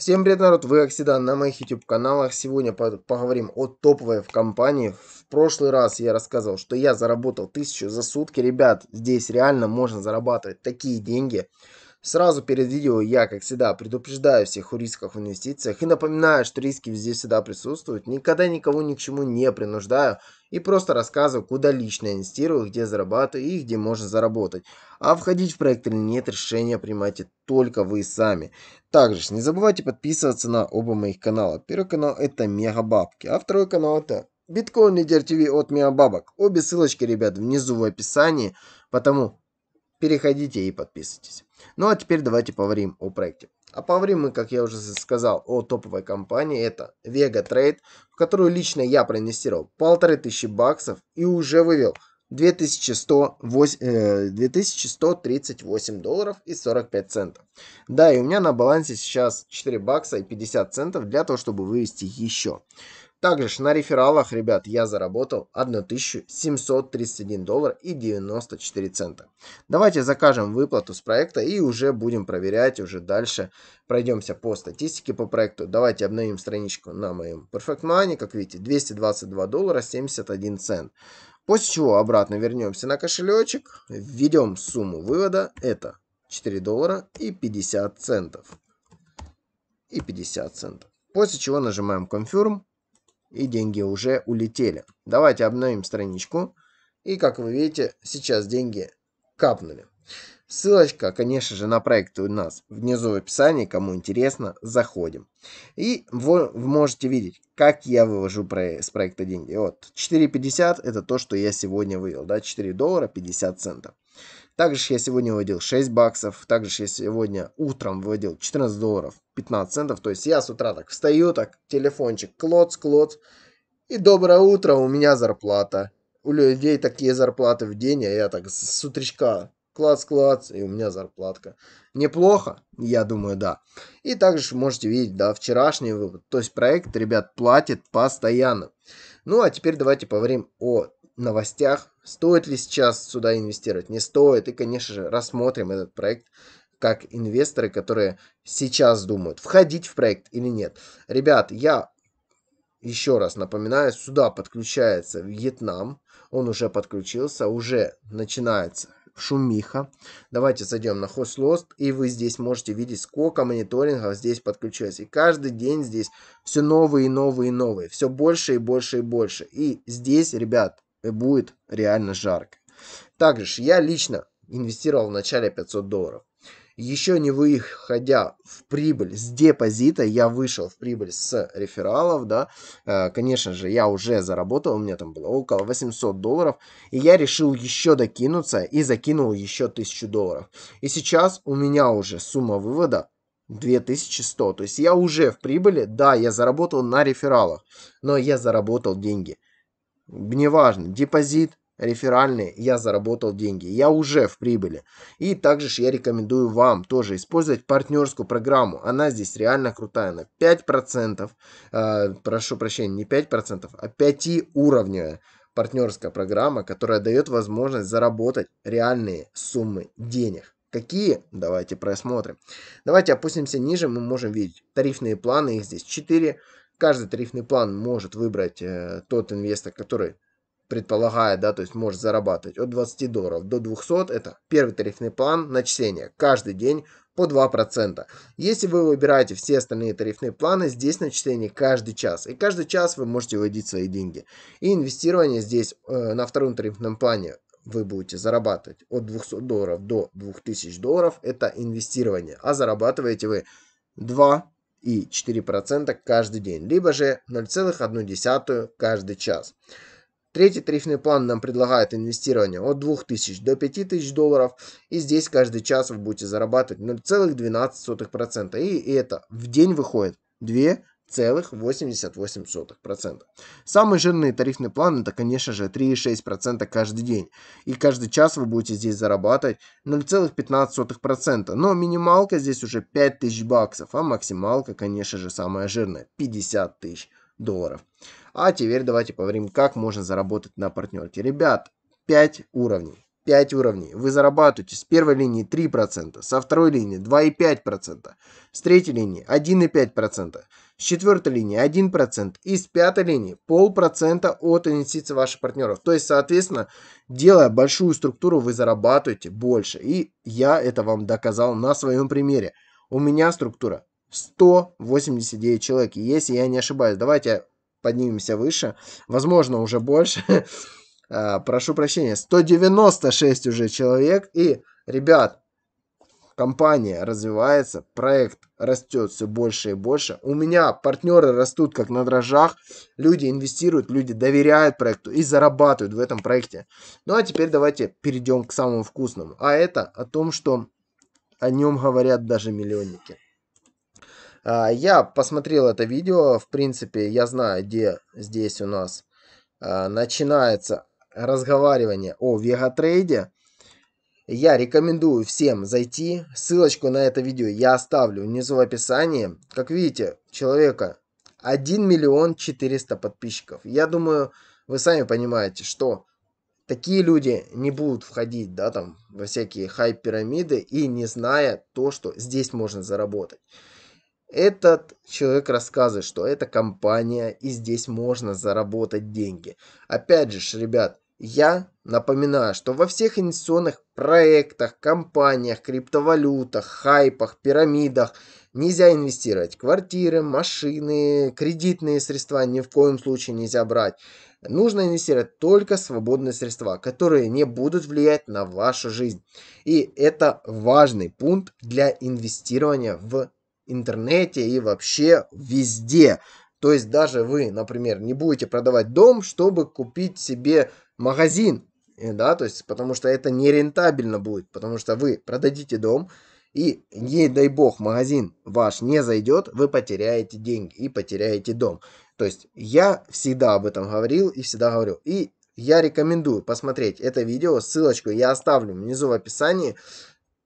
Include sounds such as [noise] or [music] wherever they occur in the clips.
Всем привет, народ! Вы, как всегда, на моих YouTube-каналах. Сегодня поговорим о топовой компании. В прошлый раз я рассказывал, что я заработал 1000 за сутки. Ребят, здесь реально можно зарабатывать такие деньги. Сразу перед видео я, как всегда, предупреждаю всех о рисках в инвестициях и напоминаю, что риски везде всегда присутствуют, никогда никого ни к чему не принуждаю и просто рассказываю, куда лично инвестирую, где зарабатываю и где можно заработать. А входить в проект или нет, решение принимайте только вы сами. Также не забывайте подписываться на оба моих канала. Первый канал это Мега Бабки, а второй канал это Биткоин Лидер ТВ от Мега Бабок. Обе ссылочки, ребят, внизу в описании, потому переходите и подписывайтесь. Ну а теперь давайте поговорим о проекте. А поговорим мы, как я уже сказал, о топовой компании. Это Vega Trade, в которую лично я проинвестировал полторы тысячи баксов и уже вывел 2108, 2138 э, долларов и 45 центов. Да, и у меня на балансе сейчас 4 бакса и 50 центов для того, чтобы вывести еще. Также на рефералах, ребят, я заработал 1731 доллар и 94 цента. Давайте закажем выплату с проекта и уже будем проверять уже дальше. Пройдемся по статистике по проекту. Давайте обновим страничку на моем Perfect Money. Как видите, 222 доллара 71 цент. После чего обратно вернемся на кошелечек, введем сумму вывода, это 4 доллара и 50 центов. И 50 центов. После чего нажимаем Confirm и деньги уже улетели. Давайте обновим страничку. И как вы видите, сейчас деньги капнули. Ссылочка, конечно же, на проект у нас внизу в описании, кому интересно, заходим. И вы можете видеть, как я вывожу с проекта деньги. Вот, 4,50 это то, что я сегодня вывел, да, 4 доллара 50 центов. Также я сегодня выводил 6 баксов, также я сегодня утром выводил 14 долларов 15 центов. То есть я с утра так встаю, так телефончик клоц, клоц. И доброе утро, у меня зарплата. У людей такие зарплаты в день, а я так с утречка клац, клац, и у меня зарплатка. Неплохо? Я думаю, да. И также можете видеть, да, вчерашний вывод. То есть проект, ребят, платит постоянно. Ну, а теперь давайте поговорим о новостях, стоит ли сейчас сюда инвестировать, не стоит. И, конечно же, рассмотрим этот проект как инвесторы, которые сейчас думают, входить в проект или нет. Ребят, я еще раз напоминаю, сюда подключается Вьетнам, он уже подключился, уже начинается шумиха. Давайте зайдем на хослост, и вы здесь можете видеть, сколько мониторингов здесь подключилось. И каждый день здесь все новые и новые и новые, все больше и больше и больше. И здесь, ребят, будет реально жарко. Также же я лично инвестировал в начале 500 долларов. Еще не выходя в прибыль с депозита, я вышел в прибыль с рефералов, да, э, конечно же, я уже заработал, у меня там было около 800 долларов, и я решил еще докинуться и закинул еще 1000 долларов. И сейчас у меня уже сумма вывода 2100, то есть я уже в прибыли, да, я заработал на рефералах, но я заработал деньги – важно, депозит, реферальные, я заработал деньги, я уже в прибыли. И также же я рекомендую вам тоже использовать партнерскую программу, она здесь реально крутая, на 5%, э, прошу прощения, не 5%, а 5 уровня партнерская программа, которая дает возможность заработать реальные суммы денег. Какие? Давайте просмотрим. Давайте опустимся ниже, мы можем видеть тарифные планы, их здесь 4, Каждый тарифный план может выбрать э, тот инвестор, который предполагает, да, то есть может зарабатывать от 20 долларов до 200, это первый тарифный план начисления каждый день по 2%. Если вы выбираете все остальные тарифные планы, здесь начисление каждый час. И каждый час вы можете выводить свои деньги. И инвестирование здесь э, на втором тарифном плане вы будете зарабатывать от 200 долларов до 2000 долларов. Это инвестирование. А зарабатываете вы 2 и 4% каждый день, либо же 0,1 каждый час. Третий тарифный план нам предлагает инвестирование от 2000 до 5000 долларов. И здесь каждый час вы будете зарабатывать 0,12%. И это в день выходит 2 0,88%. Самый жирный тарифный план это, конечно же, 3,6% каждый день. И каждый час вы будете здесь зарабатывать 0,15%. Но минималка здесь уже 5000 баксов, а максималка, конечно же, самая жирная 50 тысяч долларов. А теперь давайте поговорим, как можно заработать на партнерке. Ребят, 5 уровней. 5 уровней. Вы зарабатываете с первой линии 3%, со второй линии 2,5%, с третьей линии 1,5%, с четвертой линии 1%. И с пятой линии полпроцента от инвестиций ваших партнеров. То есть, соответственно, делая большую структуру, вы зарабатываете больше. И я это вам доказал на своем примере. У меня структура 189 человек. И если я не ошибаюсь, давайте поднимемся выше. Возможно, уже больше. [laughs] А, прошу прощения. 196 уже человек. И, ребят, Компания развивается, проект растет все больше и больше. У меня партнеры растут как на дрожжах. Люди инвестируют, люди доверяют проекту и зарабатывают в этом проекте. Ну а теперь давайте перейдем к самому вкусному. А это о том, что о нем говорят даже миллионники. А, я посмотрел это видео. В принципе, я знаю, где здесь у нас а, начинается разговаривание о вегатрейде. Я рекомендую всем зайти, ссылочку на это видео я оставлю внизу в описании. Как видите, человека 1 миллион 400 подписчиков. Я думаю, вы сами понимаете, что такие люди не будут входить, да, там, во всякие хайп-пирамиды и не зная то, что здесь можно заработать. Этот человек рассказывает, что это компания и здесь можно заработать деньги. Опять же, ребят, я напоминаю, что во всех инвестиционных проектах, компаниях, криптовалютах, хайпах, пирамидах нельзя инвестировать. Квартиры, машины, кредитные средства ни в коем случае нельзя брать. Нужно инвестировать только свободные средства, которые не будут влиять на вашу жизнь. И это важный пункт для инвестирования в интернете и вообще везде. То есть даже вы, например, не будете продавать дом, чтобы купить себе магазин, э, да, то есть, потому что это нерентабельно будет, потому что вы продадите дом, и, не дай бог, магазин ваш не зайдет, вы потеряете деньги и потеряете дом. То есть я всегда об этом говорил и всегда говорю. И я рекомендую посмотреть это видео, ссылочку я оставлю внизу в описании.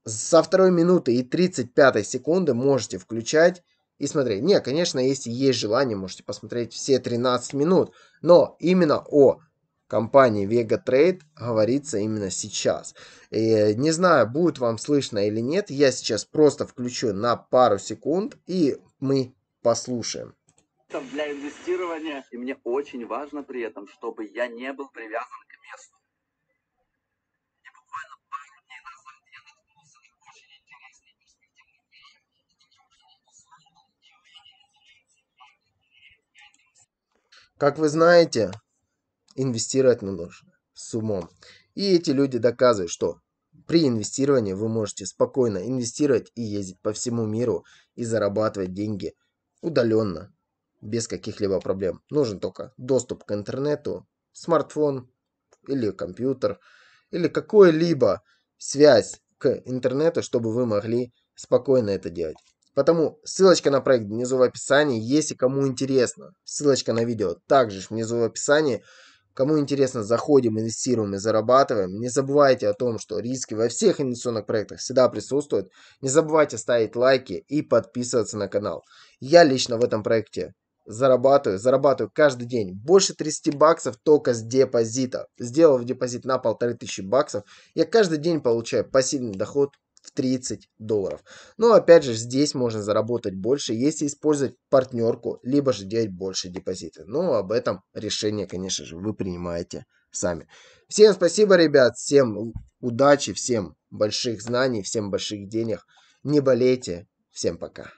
Со второй минуты и 35 секунды можете включать и смотреть. Не, конечно, если есть желание, можете посмотреть все 13 минут, но именно о компании Vega Trade говорится именно сейчас. И э, не знаю, будет вам слышно или нет, я сейчас просто включу на пару секунд и мы послушаем для инвестирования. И мне очень важно при этом, чтобы я не был привязан к месту. И буквально пару дней назад я наткнулся на очень интересный перспективный фильм. Э, как вы знаете, инвестировать нужно с умом. И эти люди доказывают, что при инвестировании вы можете спокойно инвестировать и ездить по всему миру и зарабатывать деньги удаленно, без каких-либо проблем. Нужен только доступ к интернету, смартфон или компьютер, или какая-либо связь к интернету, чтобы вы могли спокойно это делать. Потому ссылочка на проект внизу в описании, если кому интересно. Ссылочка на видео также внизу в описании. Кому интересно, заходим, инвестируем и зарабатываем. Не забывайте о том, что риски во всех инвестиционных проектах всегда присутствуют. Не забывайте ставить лайки и подписываться на канал. Я лично в этом проекте зарабатываю, зарабатываю каждый день больше 30 баксов только с депозита. Сделав депозит на 1500 баксов, я каждый день получаю пассивный доход в 30 долларов. Но опять же, здесь можно заработать больше, если использовать партнерку, либо же делать больше депозиты. Но об этом решение, конечно же, вы принимаете сами. Всем спасибо, ребят, всем удачи, всем больших знаний, всем больших денег. Не болейте. Всем пока.